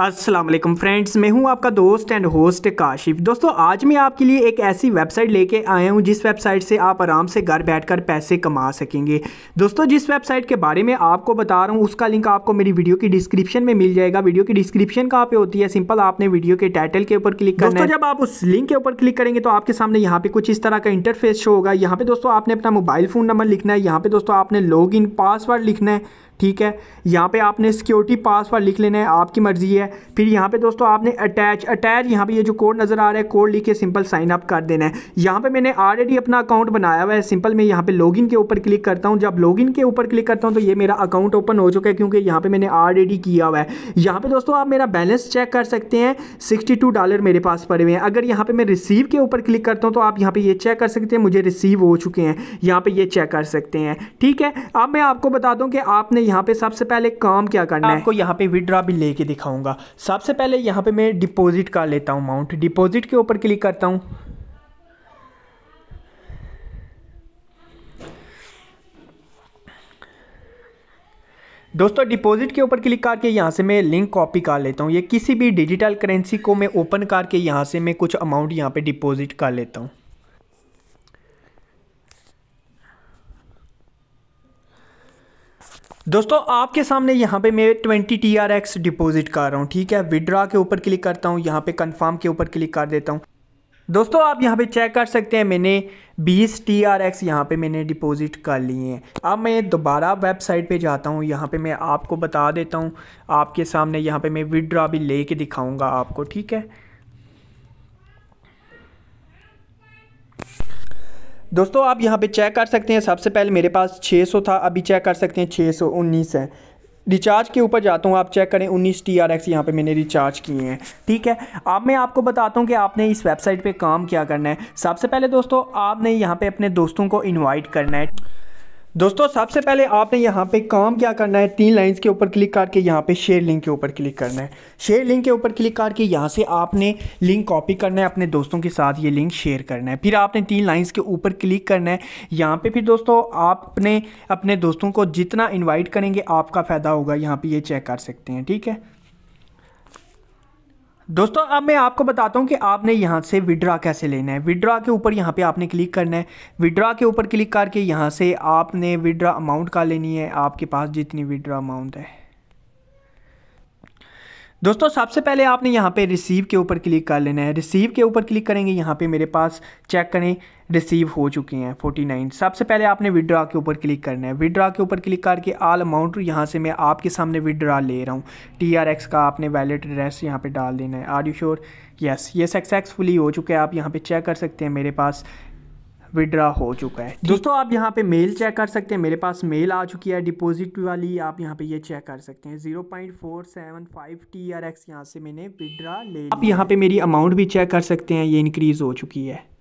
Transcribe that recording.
Aslam friends मैं हूं आपका दोस्त एंड होस्ट काशिफ दोस्तों आज मैं आपके लिए एक ऐसी वेबसाइट लेके आया हूं जिस वेबसाइट से आप आराम से घर बैठकर पैसे कमा सकेंगे दोस्तों जिस वेबसाइट के बारे में आपको बता रहा हूं उसका लिंक आपको मेरी वीडियो की डिस्क्रिप्शन में मिल जाएगा वीडियो की डिस्क्रिप्शन कहाँ पे होती है सिंपल आपने वीडियो के टाइटल के ऊपर क्लिक करना जब आप उस लिंक के ऊपर क्लिक करेंगे तो आपके सामने यहाँ पे कुछ इस तरह का इंटरफेस शो होगा यहाँ पर दोस्तों आपने अपना मोबाइल फ़ोन नंबर लिखना है यहाँ पर दोस्तों आपने लॉग पासवर्ड लिखना है ठीक है यहाँ पे आपने सिक्योरिटी पासवर्ड लिख लेना है आपकी मर्ज़ी है फिर यहाँ पे दोस्तों आपने अटैच अटैच यहाँ पे ये यह जो कोड नज़र आ रहा है कोड लिख के सिंपल साइन अप कर देना है यहाँ पे मैंने ऑलरेडी अपना अकाउंट बनाया हुआ है सिंपल मैं यहाँ पे लॉगिन के ऊपर क्लिक करता हूँ जब लॉगिन के ऊपर क्लिक करता हूँ तो ये मेरा अकाउंट ओपन हो चुका है क्योंकि यहाँ पर मैंने ऑलरेडी किया हुआ है यहाँ पर दोस्तों आप मेरा बैलेंस चेक कर सकते हैं सिक्सटी डॉलर मेरे पास पड़े हुए हैं अगर यहाँ पर मैं रिसीव के ऊपर क्लिक करता हूँ तो आप यहाँ पर ये चेक कर सकते हैं मुझे रिसीव हो चुके हैं यहाँ पर ये चेक कर सकते हैं ठीक है अब मैं आपको बता दूँ कि आपने यहाँ पे सबसे पहले काम क्या करना है आपको यहाँ पे विड्रा भी लेके दिखाऊंगा सबसे पहले यहाँ पे मैं डिपॉजिट कर लेता हूँ अमाउंट डिपॉजिट के ऊपर क्लिक करता हूँ दोस्तों डिपॉजिट के ऊपर क्लिक करके यहाँ से मैं लिंक कॉपी कर लेता हूँ ये किसी भी डिजिटल करेंसी को मैं ओपन करके यहाँ से मैं कुछ अमाउंट यहाँ पे डिपॉजिट कर लेता हूँ दोस्तों आपके सामने यहाँ पे मैं 20 टी आर एक्स डिपोजिट कर रहा हूँ ठीक है विड्रा के ऊपर क्लिक करता हूँ यहाँ पे कंफर्म के ऊपर क्लिक कर देता हूँ दोस्तों आप यहाँ पे चेक कर सकते हैं मैंने 20 टी आर एक्स यहाँ पर मैंने डिपॉजिट कर लिए हैं अब मैं दोबारा वेबसाइट पे जाता हूँ यहाँ पे मैं आपको बता देता हूँ आपके सामने यहाँ पे मैं विड्रा भी कर दिखाऊँगा आपको ठीक है दोस्तों आप यहाँ पे चेक कर सकते हैं सबसे पहले मेरे पास 600 था अभी चेक कर सकते हैं 619 है रिचार्ज के ऊपर जाता हूँ आप चेक करें 19 टी आर एक्स यहाँ पर मैंने रिचार्ज किए हैं ठीक है अब मैं आपको बताता हूँ कि आपने इस वेबसाइट पे काम क्या करना है सबसे पहले दोस्तों आपने यहाँ पे अपने दोस्तों को इनवाइट करना है दोस्तों सबसे पहले आपने यहाँ पे काम क्या करना है तीन लाइंस के ऊपर क्लिक करके यहाँ पे शेयर लिंक के ऊपर क्लिक करना है शेयर लिंक के ऊपर क्लिक करके यहाँ से आपने लिंक कॉपी करना है अपने दोस्तों के साथ ये लिंक शेयर करना है फिर आपने तीन लाइंस के ऊपर क्लिक करना है यहाँ पे फिर दोस्तों आपने अपने दोस्तों को जितना इन्वाइट करेंगे आपका फ़ायदा होगा यहाँ पर ये चेक कर सकते हैं ठीक है दोस्तों अब मैं आपको बताता हूँ कि आपने यहाँ से विड्रा कैसे लेना है विड्रा के ऊपर यहाँ पे आपने क्लिक करना है विड्रा के ऊपर क्लिक करके यहाँ से आपने विड्रा अमाउंट का लेनी है आपके पास जितनी विड्रा अमाउंट है दोस्तों सबसे पहले आपने यहाँ पे रिसीव के ऊपर क्लिक कर लेना है रिसीव के ऊपर क्लिक करेंगे यहाँ पे मेरे पास चेक करें रिसीव हो चुके हैं 49 सबसे पहले आपने विड्रा के ऊपर क्लिक करना है विड्रा के ऊपर क्लिक करके आल अमाउंट यहाँ से मैं आपके सामने विड्रा ले रहा हूँ टी आर एक्स का आपने वैलेट एड्रेस यहाँ पर डाल देना है आर यू श्योर यस ये सक्सेसफुली हो चुका है आप यहाँ पर चेक कर सकते हैं मेरे पास विड्रा हो चुका है दोस्तों आप यहाँ पे मेल चेक कर सकते हैं मेरे पास मेल आ चुकी है डिपॉजिट वाली आप यहाँ पे ये यह चेक कर सकते हैं zero point four seven five T R X यहाँ से मैंने विड्रा ले आप यहाँ पे मेरी अमाउंट भी चेक कर सकते हैं ये इंक्रीज़ हो चुकी है